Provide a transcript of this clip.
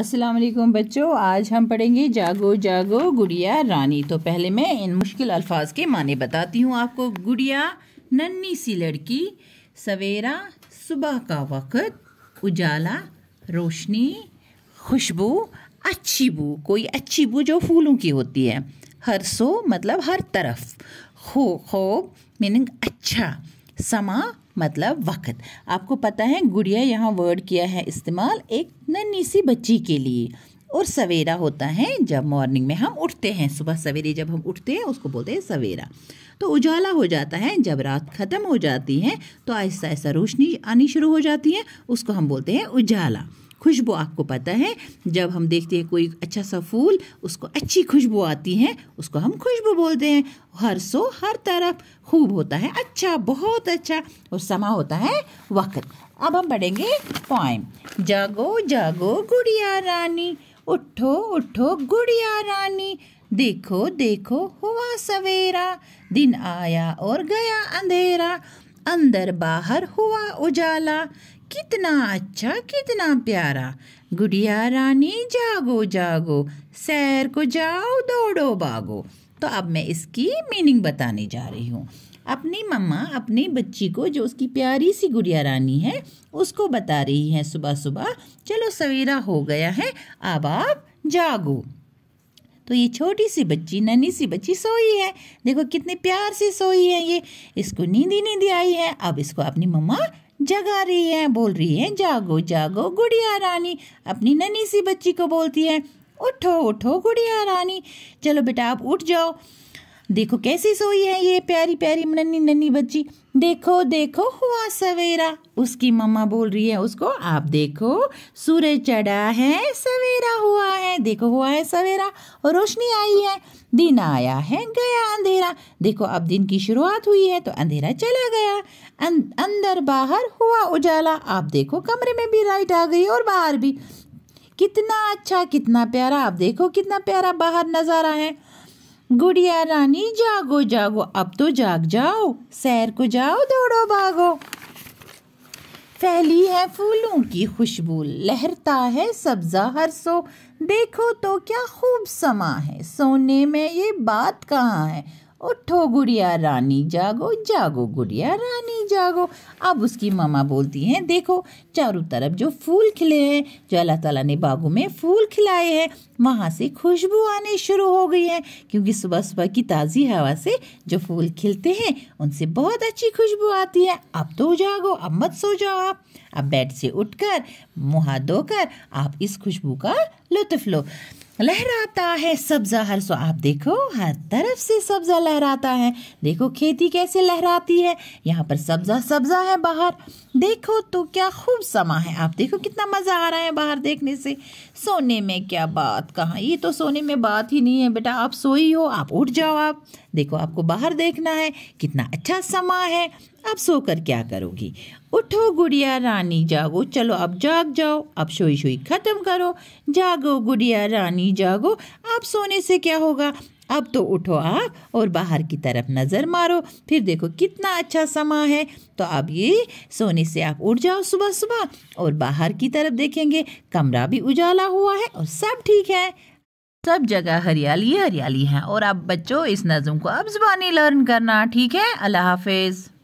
अस्सलाम वालेकुम बच्चों आज हम पढ़ेंगे जागो जागो गुड़िया रानी तो पहले मैं इन मुश्किल अल्फाज के माने बताती हूँ आपको गुड़िया नन्ही सी लड़की सवेरा सुबह का वक़्त उजाला रोशनी खुशबू अच्छी बू कोई अच्छी बू जो फूलों की होती है हर सो मतलब हर तरफ खो खो मीनिंग अच्छा समा मतलब वक्त आपको पता है गुड़िया यहाँ वर्ड किया है इस्तेमाल एक नन्ही सी बच्ची के लिए और सवेरा होता है जब मॉर्निंग में हम उठते हैं सुबह सवेरे जब हम उठते हैं उसको बोलते हैं सवेरा तो उजाला हो जाता है जब रात ख़त्म हो जाती है तो आहिस्ता आहिस्ता रोशनी आनी शुरू हो जाती है उसको हम बोलते हैं उजाला खुशबू आपको पता है जब हम देखते हैं कोई अच्छा सा फूल उसको अच्छी खुशबू आती है उसको हम खुशबू बोलते हैं हर सो हर तरफ खूब होता है अच्छा बहुत अच्छा और समा होता है वक्त अब हम पढ़ेंगे पॉइम जागो जागो गुड़िया रानी उठो उठो गुड़िया रानी देखो देखो हुआ सवेरा दिन आया और गया अंधेरा अंदर बाहर हुआ उजाला कितना अच्छा कितना प्यारा गुड़िया रानी जागो जागो सैर को जाओ दौड़ो भागो तो अब मैं इसकी मीनिंग बताने जा रही हूँ अपनी मम्मा अपनी बच्ची को जो उसकी प्यारी सी गुड़िया रानी है उसको बता रही है सुबह सुबह चलो सवेरा हो गया है अब आप जागो तो ये छोटी सी बच्ची नन्ही सी बच्ची सोई है देखो कितने प्यार से सोई है ये इसको नींद ही नींद आई है अब इसको अपनी मम्मा जगा रही है बोल रही है जागो जागो गुड़िया रानी अपनी ननी सी बच्ची को बोलती है उठो उठो गुड़िया रानी चलो बेटा आप उठ जाओ देखो कैसी सोई है ये प्यारी प्यारी नन्नी नन्नी बच्ची देखो देखो हुआ सवेरा उसकी मम्मा बोल रही है उसको आप देखो सूरज चढ़ा है सवेरा हुआ है देखो हुआ है सवेरा और रोशनी आई है दिन आया है गया अंधेरा देखो अब दिन की शुरुआत हुई है तो अंधेरा चला गया अं, अंदर बाहर हुआ उजाला आप देखो कमरे में भी लाइट आ गई और बाहर भी कितना अच्छा कितना प्यारा आप देखो कितना प्यारा बाहर नज़ारा है गुड़िया रानी जागो जागो अब तो जाग जाओ सैर को जाओ दौड़ो भागो फैली है फूलों की खुशबू लहरता है सब्जा हर सो देखो तो क्या खूब समा है सोने में ये बात कहाँ है उठो गुड़िया रानी जागो जागो गुड़िया रानी जागो अब उसकी मामा बोलती हैं देखो चारों तरफ जो फूल खिले हैं जो अल्लाह ताला ने बागों में फूल खिलाए हैं वहाँ से खुशबू आने शुरू हो गई है क्योंकि सुबह सुबह की ताज़ी हवा से जो फूल खिलते हैं उनसे बहुत अच्छी खुशबू आती है अब तो जागो अब मत सो जाओ आप अब बेड से उठकर मुँह धोकर आप इस खुशबू का लुत्फ लो लहराता है सब्जा हर सो आप देखो हर तरफ से सब्जा लहराता है देखो खेती कैसे लहराती है यहाँ पर सब्जा सब्जा है बाहर देखो तो क्या खूब समा है आप देखो कितना मज़ा आ रहा है बाहर देखने से सोने में क्या बात कहाँ ये तो सोने में बात ही नहीं है बेटा आप सोई हो आप उठ जाओ आप देखो आपको बाहर देखना है कितना अच्छा समा है अब सोकर क्या करोगी उठो गुड़िया रानी जागो चलो अब जाग जाओ अब शोई शोई खत्म करो जागो गुड़िया रानी जागो आप सोने से क्या होगा अब तो उठो आप और बाहर की तरफ नज़र मारो फिर देखो कितना अच्छा समा है तो अब ये सोने से आप उठ जाओ सुबह सुबह और बाहर की तरफ देखेंगे कमरा भी उजाला हुआ है और सब ठीक है सब जगह हरियाली हरियाली है और अब बच्चों इस नज़म को अब ज़बानी लर्न करना ठीक है अल्लाह हाफिज़